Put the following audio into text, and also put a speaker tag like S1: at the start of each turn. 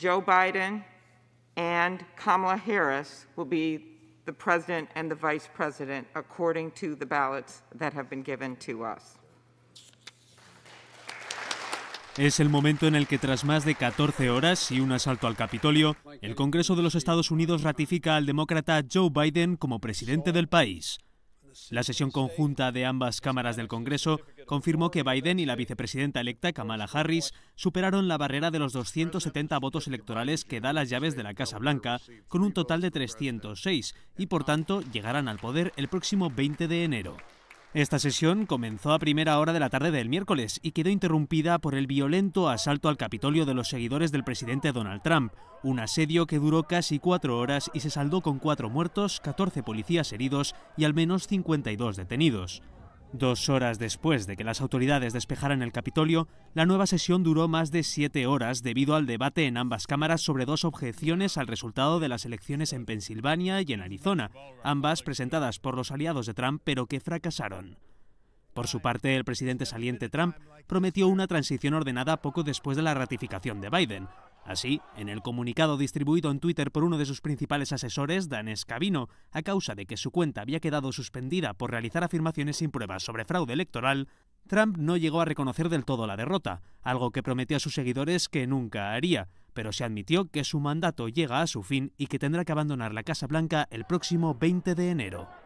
S1: Joe Biden and Kamala Harris will be the president and the vice president according to the ballots that have
S2: Es el momento en el que tras más de 14 horas y un asalto al Capitolio, el Congreso de los Estados Unidos ratifica al demócrata Joe Biden como presidente del país. La sesión conjunta de ambas cámaras del Congreso confirmó que Biden y la vicepresidenta electa Kamala Harris superaron la barrera de los 270 votos electorales que da las llaves de la Casa Blanca, con un total de 306, y por tanto llegarán al poder el próximo 20 de enero. Esta sesión comenzó a primera hora de la tarde del miércoles y quedó interrumpida por el violento asalto al Capitolio de los seguidores del presidente Donald Trump, un asedio que duró casi cuatro horas y se saldó con cuatro muertos, 14 policías heridos y al menos 52 detenidos. Dos horas después de que las autoridades despejaran el Capitolio, la nueva sesión duró más de siete horas debido al debate en ambas cámaras sobre dos objeciones al resultado de las elecciones en Pensilvania y en Arizona, ambas presentadas por los aliados de Trump pero que fracasaron. Por su parte, el presidente saliente Trump prometió una transición ordenada poco después de la ratificación de Biden, Así, en el comunicado distribuido en Twitter por uno de sus principales asesores, Danes Cabino, a causa de que su cuenta había quedado suspendida por realizar afirmaciones sin pruebas sobre fraude electoral, Trump no llegó a reconocer del todo la derrota, algo que prometió a sus seguidores que nunca haría, pero se admitió que su mandato llega a su fin y que tendrá que abandonar la Casa Blanca el próximo 20 de enero.